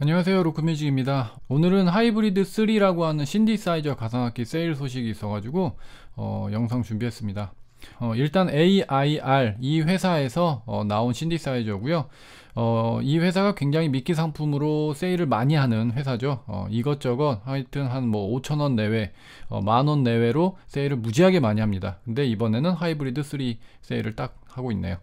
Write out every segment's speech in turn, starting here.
안녕하세요 로크뮤직입니다 오늘은 하이브리드 3라고 하는 신디사이저 가상악기 세일 소식이 있어가지고 어, 영상 준비했습니다 어, 일단 AIR 이 회사에서 어, 나온 신디사이저고요 어, 이 회사가 굉장히 미끼 상품으로 세일을 많이 하는 회사죠 어, 이것저것 하여튼 한 뭐 5천원 내외 어, 만원 내외로 세일을 무지하게 많이 합니다 근데 이번에는 하이브리드 3 세일을 딱 하고 있네요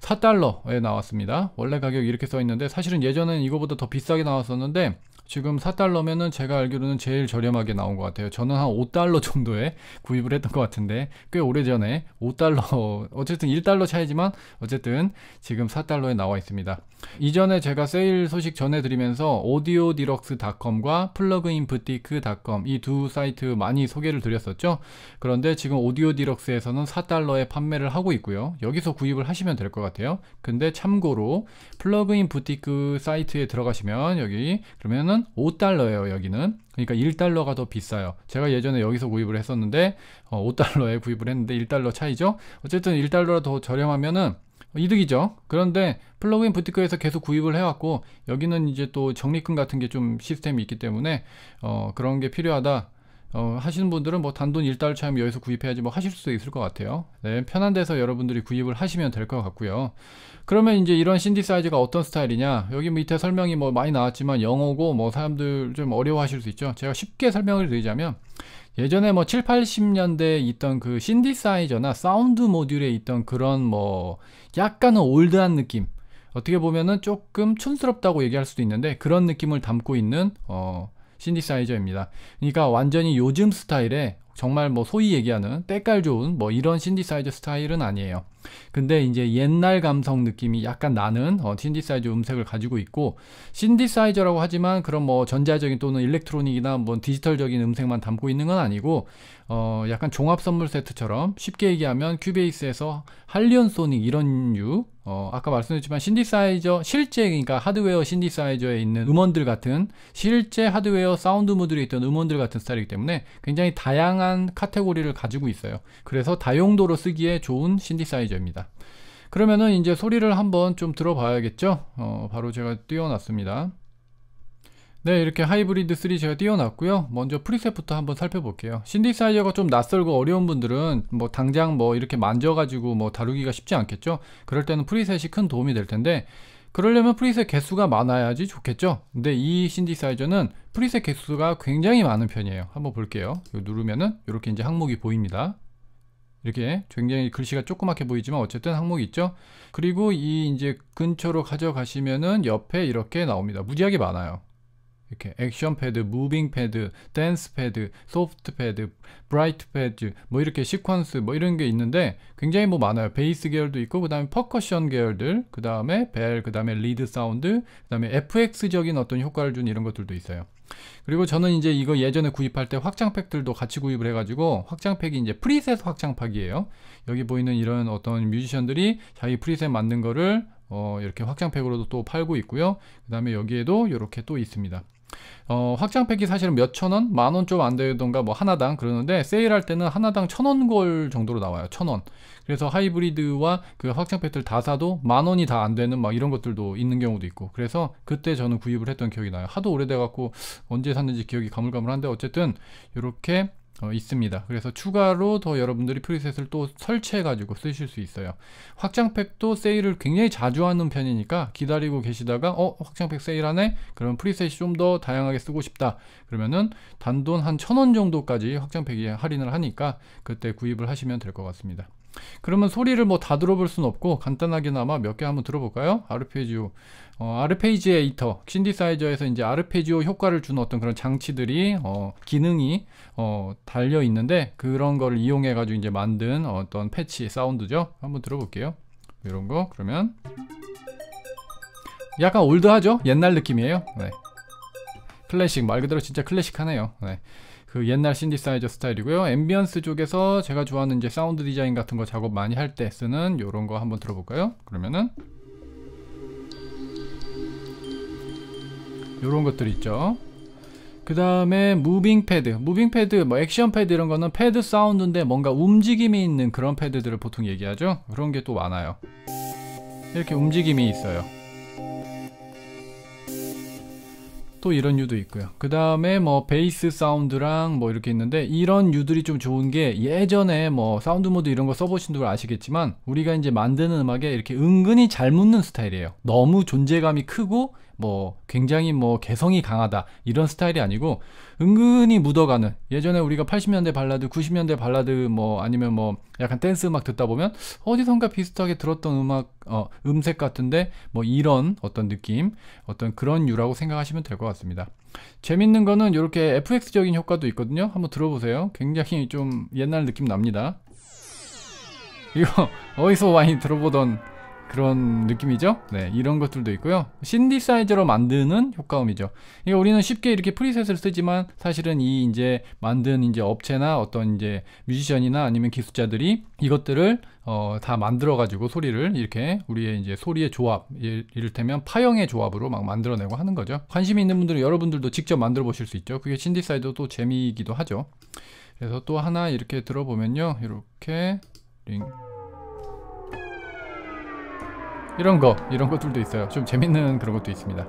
4달러에 나왔습니다 원래 가격 이렇게 써 있는데 사실은 예전엔 이거보다 더 비싸게 나왔었는데 지금 4달러면은 제가 알기로는 제일 저렴하게 나온 것 같아요. 저는 한 5달러 정도에 구입을 했던 것 같은데 꽤 오래전에 5달러 어쨌든 1달러 차이지만 어쨌든 지금 4달러에 나와 있습니다. 이전에 제가 세일 소식 전해드리면서 오디오디럭스닷컴과 플러그인 부티크닷컴 이 두 사이트 많이 소개를 드렸었죠. 그런데 지금 오디오디럭스에서는 4달러에 판매를 하고 있고요. 여기서 구입을 하시면 될 것 같아요. 근데 참고로 플러그인 부티크 사이트에 들어가시면 여기 그러면은 가격은 5달러예요 여기는 그러니까 1달러가 더 비싸요 제가 예전에 여기서 구입을 했었는데 어, 5달러에 구입을 했는데 1달러 차이죠 어쨌든 1달러라 더 저렴하면은 이득이죠 그런데 플러그인 부티크에서 계속 구입을 해왔고 여기는 이제 또 적립금 같은 게 좀 시스템이 있기 때문에 어, 그런 게 필요하다 어, 하시는 분들은 뭐 단돈 1달러 차면 여기서 구입해야지 뭐 하실 수도 있을 것 같아요. 네, 편한 데서 여러분들이 구입을 하시면 될 것 같고요. 그러면 이제 이런 신디사이즈가 어떤 스타일이냐 여기 밑에 설명이 뭐 많이 나왔지만 영어고 뭐 사람들 좀 어려워하실 수 있죠. 제가 쉽게 설명을 드리자면 예전에 뭐 7, 80년대에 있던 그 신디사이저나 사운드 모듈에 있던 그런 뭐 약간은 올드한 느낌 어떻게 보면은 조금 촌스럽다고 얘기할 수도 있는데 그런 느낌을 담고 있는 어 신디사이저입니다. 그러니까 완전히 요즘 스타일의 정말 뭐 소위 얘기하는 때깔 좋은 뭐 이런 신디사이저 스타일은 아니에요. 근데 이제 옛날 감성 느낌이 약간 나는 어, 신디사이저 음색을 가지고 있고 신디사이저라고 하지만 그런 뭐 전자적인 또는 일렉트로닉이나 뭐 디지털적인 음색만 담고 있는 건 아니고 어, 약간 종합 선물 세트처럼 쉽게 얘기하면 큐베이스에서 할리언 소닉 이런 류 어, 아까 말씀드렸지만 신디사이저 실제 그러니까 하드웨어 신디사이저에 있는 음원들 같은 실제 하드웨어 사운드 모듈에 있던 음원들 같은 스타일이기 때문에 굉장히 다양한 카테고리를 가지고 있어요. 그래서 다용도로 쓰기에 좋은 신디사이저 문제입니다. 그러면은 이제 소리를 한번 좀 들어봐야겠죠? 어, 바로 제가 띄워놨습니다. 네, 이렇게 하이브리드 3 제가 띄워놨고요. 먼저 프리셋부터 한번 살펴볼게요. 신디사이저가좀 낯설고 어려운 분들은 뭐 당장 뭐 이렇게 만져가지고 뭐 다루기가 쉽지 않겠죠? 그럴 때는 프리셋이 큰 도움이 될 텐데 그러려면 프리셋 개수가 많아야지 좋겠죠? 근데 이 신디사이저는 프리셋 개수가 굉장히 많은 편이에요. 한번 볼게요. 누르면은 이렇게 이제 항목이 보입니다. 이렇게 굉장히 글씨가 조그맣게 보이지만 어쨌든 항목이 있죠. 그리고 이 이제 근처로 가져가시면은 옆에 이렇게 나옵니다. 무지하게 많아요. 이렇게 액션 패드, 무빙 패드, 댄스 패드, 소프트 패드, 브라이트 패드 뭐 이렇게 시퀀스 뭐 이런 게 있는데 굉장히 뭐 많아요. 베이스 계열도 있고 그 다음에 퍼커션 계열들 그 다음에 벨, 그 다음에 리드 사운드 그 다음에 FX적인 어떤 효과를 준 이런 것들도 있어요. 그리고 저는 이제 이거 예전에 구입할 때 확장팩들도 같이 구입을 해가지고 확장팩이 이제 프리셋 확장팩이에요. 여기 보이는 이런 어떤 뮤지션들이 자기 프리셋 만든 거를 어 이렇게 확장팩으로도 또 팔고 있고요. 그 다음에 여기에도 이렇게 또 있습니다. 어, 확장팩이 사실은 몇천 원, 만원좀 안 되던가 뭐 하나당 그러는데 세일할 때는 하나당 천 원 걸 정도로 나와요. 천 원. 그래서 하이브리드와 그 확장팩들 다 사도 만 원이 다 안 되는 막 이런 것들도 있는 경우도 있고 그래서 그때 저는 구입을 했던 기억이 나요. 하도 오래돼 갖고 언제 샀는지 기억이 가물가물한데 어쨌든 이렇게 어, 있습니다. 그래서 추가로 더 여러분들이 프리셋을 또 설치해 가지고 쓰실 수 있어요. 확장팩도 세일을 굉장히 자주 하는 편이니까 기다리고 계시다가 어 확장팩 세일하네? 그러면 프리셋이 좀 더 다양하게 쓰고 싶다. 그러면은 단돈 한 천원 정도까지 확장팩이 할인을 하니까 그때 구입을 하시면 될 것 같습니다. 그러면 소리를 뭐 다 들어볼 순 없고 간단하게나마 몇 개 한번 들어볼까요? 아르페지오 어, 아르페지에이터 신디사이저에서 이제 아르페지오 효과를 주는 어떤 그런 장치들이 어, 기능이 어, 달려 있는데 그런 거를 이용해 가지고 이제 만든 어떤 패치 사운드죠. 한번 들어볼게요. 이런 거 그러면 약간 올드하죠? 옛날 느낌이에요. 네. 클래식 말 그대로 진짜 클래식하네요. 네. 그 옛날 신디사이저 스타일이고요. 앰비언스 쪽에서 제가 좋아하는 이제 사운드 디자인 같은 거 작업 많이 할 때 쓰는 이런 거 한번 들어볼까요? 그러면은 이런 것들 있죠 그 다음에 무빙 패드 무빙 패드 뭐 액션 패드 이런 거는 패드 사운드인데 뭔가 움직임이 있는 그런 패드들을 보통 얘기하죠 그런 게 또 많아요 이렇게 움직임이 있어요 또 이런 유도 있고요 그 다음에 뭐 베이스 사운드랑 뭐 이렇게 있는데 이런 유들이 좀 좋은 게 예전에 뭐 사운드 모드 이런 거 써보신 분들 아시겠지만 우리가 이제 만드는 음악에 이렇게 은근히 잘 묻는 스타일이에요 너무 존재감이 크고 뭐 굉장히 뭐 개성이 강하다 이런 스타일이 아니고 은근히 묻어가는 예전에 우리가 80년대 발라드 90년대 발라드 뭐 아니면 뭐 약간 댄스 음악 듣다 보면 어디선가 비슷하게 들었던 음악 어, 음색 같은데 뭐 이런 어떤 느낌 어떤 그런 유라고 생각하시면 될 것 같습니다 재밌는 거는 이렇게 FX적인 효과도 있거든요 한번 들어보세요 굉장히 좀 옛날 느낌 납니다 이거 어디서 많이 들어보던 그런 느낌이죠 네 이런 것들도 있고요 신디사이저로 만드는 효과음이죠 이게 우리는 쉽게 이렇게 프리셋을 쓰지만 사실은 이 이제 만든 이제 업체나 어떤 이제 뮤지션이나 아니면 기술자들이 이것들을 어, 다 만들어 가지고 소리를 이렇게 우리의 이제 소리의 조합 예, 이를테면 파형의 조합으로 막 만들어내고 하는 거죠 관심 이 있는 분들은 여러분들도 직접 만들어 보실 수 있죠 그게 신디사이저도 재미이기도 하죠 그래서 또 하나 이렇게 들어보면요 이렇게 링 이런 거 이런 것들도 있어요 좀 재밌는 그런 것도 있습니다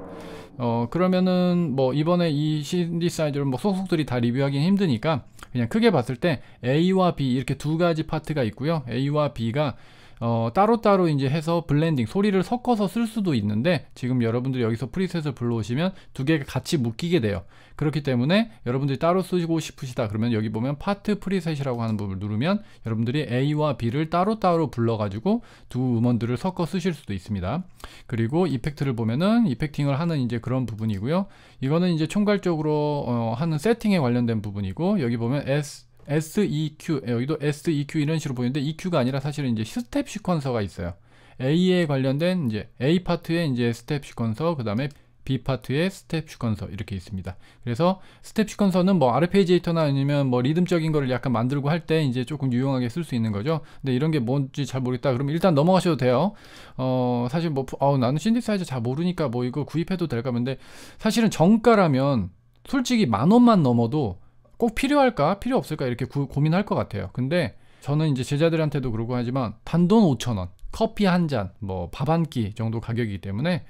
어 그러면은 뭐 이번에 이 신디사이저를 뭐 소속들이 다 리뷰하기 힘드니까 그냥 크게 봤을 때 A와 B 이렇게 두 가지 파트가 있고요 A와 B가 어, 따로따로 이제 해서 블렌딩 소리를 섞어서 쓸 수도 있는데 지금 여러분들 이 여기서 프리셋을 불러오시면 두 개가 같이 묶이게 돼요 그렇기 때문에 여러분들이 따로 쓰고 싶으시다 그러면 여기 보면 파트 프리셋이라고 하는 부분을 누르면 여러분들이 A와 B를 따로따로 불러가지고 두 음원들을 섞어 쓰실 수도 있습니다 그리고 이펙트를 보면은 이펙팅을 하는 이제 그런 부분이고요 이거는 이제 총괄적으로 어, 하는 세팅에 관련된 부분이고 여기 보면 S SEQ 여기도 SEQ 이런 식으로 보이는데 EQ가 아니라 사실은 이제 스텝 시퀀서가 있어요. A에 관련된 이제 A 파트에 이제 스텝 시퀀서 그다음에 B 파트에 스텝 시퀀서 이렇게 있습니다. 그래서 스텝 시퀀서는 뭐 아르페지에이터나 아니면 뭐 리듬적인 거를 약간 만들고 할 때 이제 조금 유용하게 쓸 수 있는 거죠. 근데 이런 게 뭔지 잘 모르겠다. 그럼 일단 넘어가셔도 돼요. 어, 사실 뭐 어, 나는 신디사이저 잘 모르니까 뭐 이거 구입해도 될까? 근데 사실은 정가라면 솔직히 만 원만 넘어도 꼭 필요할까 필요 없을까 이렇게 구, 고민할 것 같아요 근데 저는 이제 제자들한테도 그러고 하지만 단돈 5천원 커피 한 잔 뭐 밥 한 끼 정도 가격이기 때문에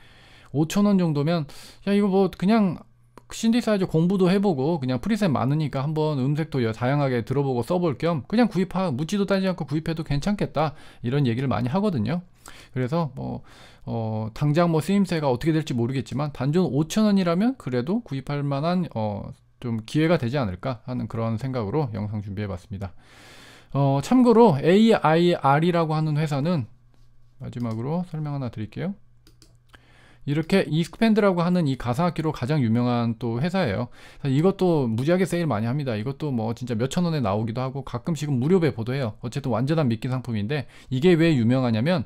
5천원 정도면 야 이거 뭐 그냥 신디사이즈 공부도 해보고 그냥 프리셋 많으니까 한번 음색도 다양하게 들어보고 써볼 겸 그냥 구입하 묻지도 따지지 않고 구입해도 괜찮겠다 이런 얘기를 많이 하거든요 그래서 뭐 어, 당장 뭐 쓰임새가 어떻게 될지 모르겠지만 단돈 5천원이라면 그래도 구입할 만한 어, 좀 기회가 되지 않을까 하는 그런 생각으로 영상 준비해 봤습니다. 어, 참고로 AIR이라고 하는 회사는 마지막으로 설명 하나 드릴게요. 이렇게 이스펜드라고 하는 이 가상악기로 가장 유명한 또 회사예요. 이것도 무지하게 세일 많이 합니다. 이것도 뭐 진짜 몇천 원에 나오기도 하고 가끔씩은 무료 배보도 해요. 어쨌든 완전한 미끼 상품인데 이게 왜 유명하냐면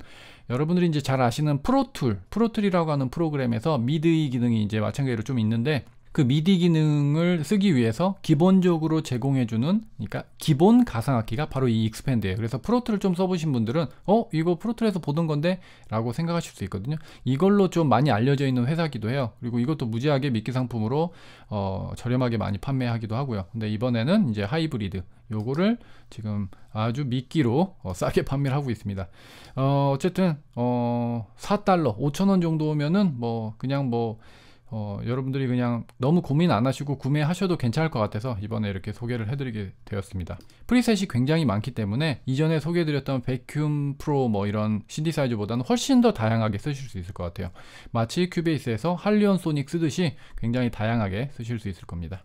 여러분들이 이제 잘 아시는 프로툴, 프로툴이라고 하는 프로그램에서 미드의 기능이 이제 마찬가지로 좀 있는데 그 미디 기능을 쓰기 위해서 기본적으로 제공해주는 그러니까 기본 가상악기가 바로 이 익스펜드예요. 그래서 프로트를 좀 써보신 분들은 어 이거 프로트에서 보던 건데 라고 생각하실 수 있거든요. 이걸로 좀 많이 알려져 있는 회사기도 해요. 그리고 이것도 무지하게 미끼 상품으로 어, 저렴하게 많이 판매하기도 하고요. 근데 이번에는 이제 하이브리드 요거를 지금 아주 미끼로 어, 싸게 판매를 하고 있습니다. 어, 어쨌든 어, 4달러 5천원 정도면은 뭐 그냥 뭐 어, 여러분들이 그냥 너무 고민 안 하시고 구매하셔도 괜찮을 것 같아서 이번에 이렇게 소개를 해드리게 되었습니다. 프리셋이 굉장히 많기 때문에 이전에 소개해드렸던 베큐움 프로 뭐 이런 신디사이즈보다는 훨씬 더 다양하게 쓰실 수 있을 것 같아요. 마치 큐베이스에서 할리온 소닉 쓰듯이 굉장히 다양하게 쓰실 수 있을 겁니다.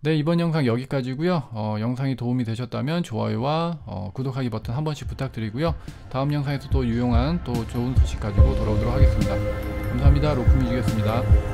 네 이번 영상 여기까지고요 어, 영상이 도움이 되셨다면 좋아요와 어, 구독하기 버튼 한 번씩 부탁드리고요 다음 영상에서 또 유용한 또 좋은 소식 가지고 돌아오도록 하겠습니다 감사합니다 로크뮤직이었습니다